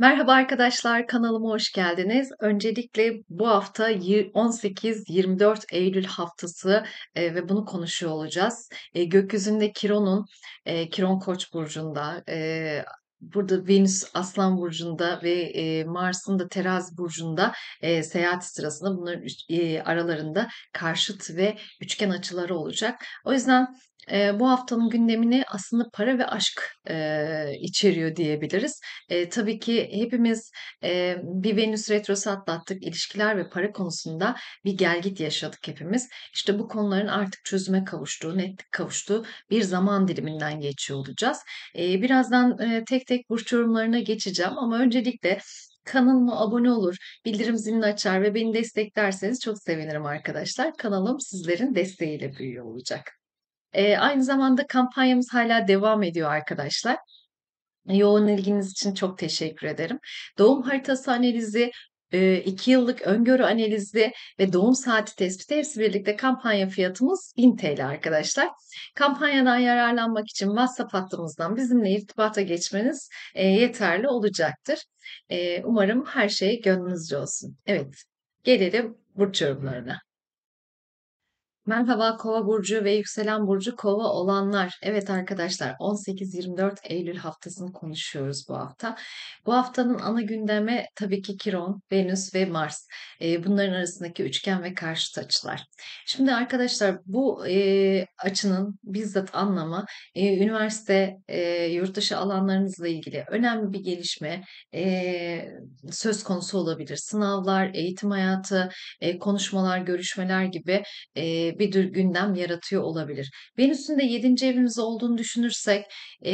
Merhaba arkadaşlar, kanalıma hoş geldiniz. Öncelikle bu hafta 18-24 Eylül haftası e, ve bunu konuşuyor olacağız. E, gökyüzünde Kiron'un, e, Kiron Koç burcunda burada Venüs Aslan Burcu'nda ve e, Mars'ın da Terazi Burcu'nda e, seyahati sırasında bunların e, aralarında karşıt ve üçgen açıları olacak. O yüzden e, bu haftanın gündemini aslında para ve aşk e, içeriyor diyebiliriz. E, tabii ki hepimiz e, bir Venüs retrosu atlattık. İlişkiler ve para konusunda bir gelgit yaşadık hepimiz. İşte bu konuların artık çözüme kavuştuğu, netlik kavuştuğu bir zaman diliminden geçiyor olacağız. E, birazdan e, tek tek burç yorumlarına geçeceğim ama öncelikle kanalıma abone olur, bildirim zilini açar ve beni desteklerseniz çok sevinirim arkadaşlar. Kanalım sizlerin desteğiyle büyüyor olacak. E, aynı zamanda kampanyamız hala devam ediyor arkadaşlar. Yoğun ilginiz için çok teşekkür ederim. Doğum haritası analizi, 2 yıllık öngörü analizi ve doğum saati tespiti hepsi birlikte kampanya fiyatımız 1000 TL arkadaşlar. Kampanyadan yararlanmak için WhatsApp hattımızdan bizimle irtibata geçmeniz yeterli olacaktır. Umarım her şey gönlünüzce olsun. Evet, gelelim burç yorumlarına. Merhaba Kova burcu ve yükselen burcu Kova olanlar. Evet arkadaşlar 18-24 Eylül haftasını konuşuyoruz bu hafta. Bu haftanın ana gündem'e tabii ki Kiron, Venüs ve Mars. Ee, bunların arasındaki üçgen ve karşıt açılar. Şimdi arkadaşlar bu e, açının bizzat anlamı e, üniversite e, yurtdışı alanlarınızla ilgili önemli bir gelişme söz konusu olabilir. Sınavlar, eğitim hayatı, konuşmalar, görüşmeler gibi bir tür gündem yaratıyor olabilir. Venüs'ün de 7. evimiz olduğunu düşünürsek e,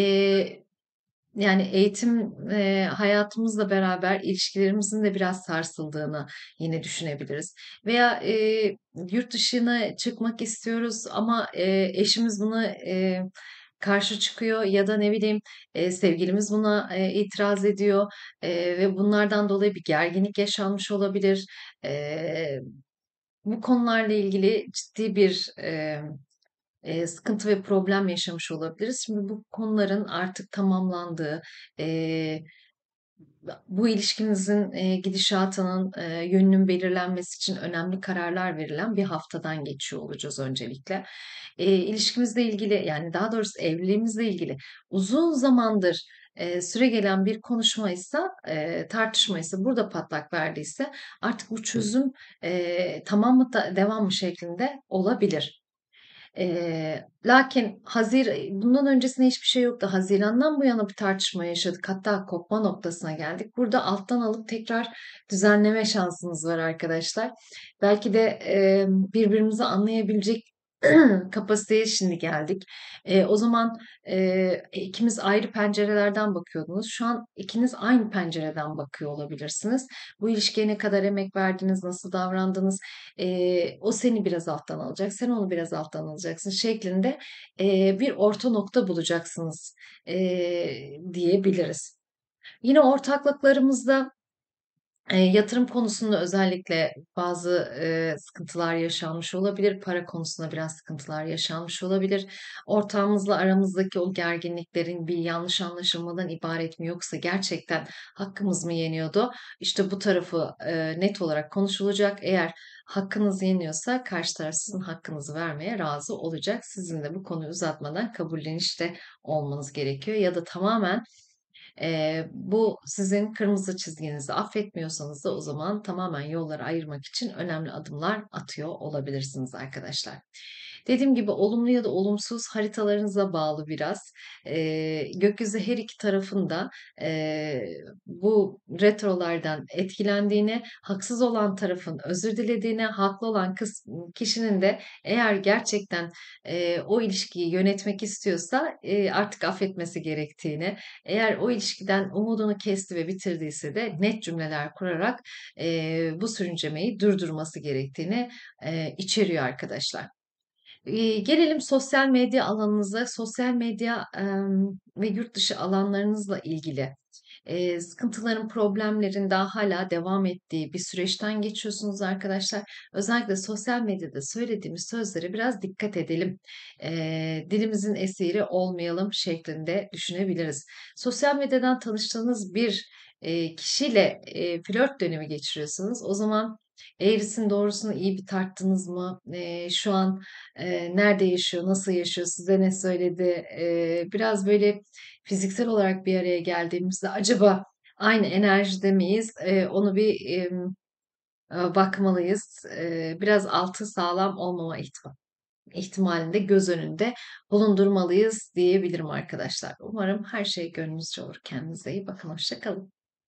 yani eğitim e, hayatımızla beraber ilişkilerimizin de biraz sarsıldığını yine düşünebiliriz. Veya e, yurt dışına çıkmak istiyoruz ama e, eşimiz bunu e, karşı çıkıyor ya da ne bileyim e, sevgilimiz buna e, itiraz ediyor e, ve bunlardan dolayı bir gerginlik yaşanmış olabilir. E, bu konularla ilgili ciddi bir e, e, sıkıntı ve problem yaşamış olabiliriz. Şimdi bu konuların artık tamamlandığı, e, bu ilişkinizin e, gidişatının e, yönünün belirlenmesi için önemli kararlar verilen bir haftadan geçiyor olacağız öncelikle. E, ilişkimizle ilgili yani daha doğrusu evliliğimizle ilgili uzun zamandır e, süre gelen bir konuşma ise, e, ise burada patlak verdiyse artık bu çözüm e, tamam mı da, devam mı şeklinde olabilir. E, lakin Hazir bundan öncesinde hiçbir şey yoktu. Haziran'dan bu yana bir tartışma yaşadık. Hatta kopma noktasına geldik. Burada alttan alıp tekrar düzenleme şansımız var arkadaşlar. Belki de e, birbirimizi anlayabilecek kapasiteye şimdi geldik. E, o zaman e, ikimiz ayrı pencerelerden bakıyordunuz. Şu an ikiniz aynı pencereden bakıyor olabilirsiniz. Bu ilişkiye ne kadar emek verdiniz, nasıl davrandınız, e, o seni biraz alttan alacak, sen onu biraz alttan alacaksın şeklinde e, bir orta nokta bulacaksınız e, diyebiliriz. Yine ortaklıklarımızda e, yatırım konusunda özellikle bazı e, sıkıntılar yaşanmış olabilir. Para konusunda biraz sıkıntılar yaşanmış olabilir. Ortağımızla aramızdaki o gerginliklerin bir yanlış anlaşılmadan ibaret mi yoksa gerçekten hakkımız mı yeniyordu? İşte bu tarafı e, net olarak konuşulacak. Eğer hakkınız yeniyorsa karşı taraf sizin hakkınızı vermeye razı olacak. Sizin de bu konuyu uzatmadan kabullenişte olmanız gerekiyor ya da tamamen e, bu sizin kırmızı çizginizi affetmiyorsanız da o zaman tamamen yolları ayırmak için önemli adımlar atıyor olabilirsiniz arkadaşlar. Dediğim gibi olumlu ya da olumsuz haritalarınıza bağlı biraz. E, gökyüzü her iki tarafında e, bu retrolardan etkilendiğini, haksız olan tarafın özür dilediğini, haklı olan kişinin de eğer gerçekten e, o ilişkiyi yönetmek istiyorsa e, artık affetmesi gerektiğini, eğer o ilişkiden umudunu kesti ve bitirdiyse de net cümleler kurarak e, bu sürüncemeyi durdurması gerektiğini e, içeriyor arkadaşlar. Ee, gelelim sosyal medya alanınıza, sosyal medya ve yurt dışı alanlarınızla ilgili. Ee, sıkıntıların, problemlerin daha hala devam ettiği bir süreçten geçiyorsunuz arkadaşlar. Özellikle sosyal medyada söylediğimiz sözlere biraz dikkat edelim. Ee, dilimizin esiri olmayalım şeklinde düşünebiliriz. Sosyal medyadan tanıştığınız bir e, kişiyle e, flört dönemi geçiriyorsunuz. O zaman Eğrisin doğrusunu iyi bir tarttınız mı? E, şu an e, nerede yaşıyor, nasıl yaşıyor, size ne söyledi? E, biraz böyle fiziksel olarak bir araya geldiğimizde acaba aynı enerjide miyiz? E, onu bir e, bakmalıyız. E, biraz altı sağlam olmama ihtimali ihtimalinde göz önünde bulundurmalıyız diyebilirim arkadaşlar. Umarım her şey gönlünüzce olur. Kendinize iyi bakın. Hoşçakalın.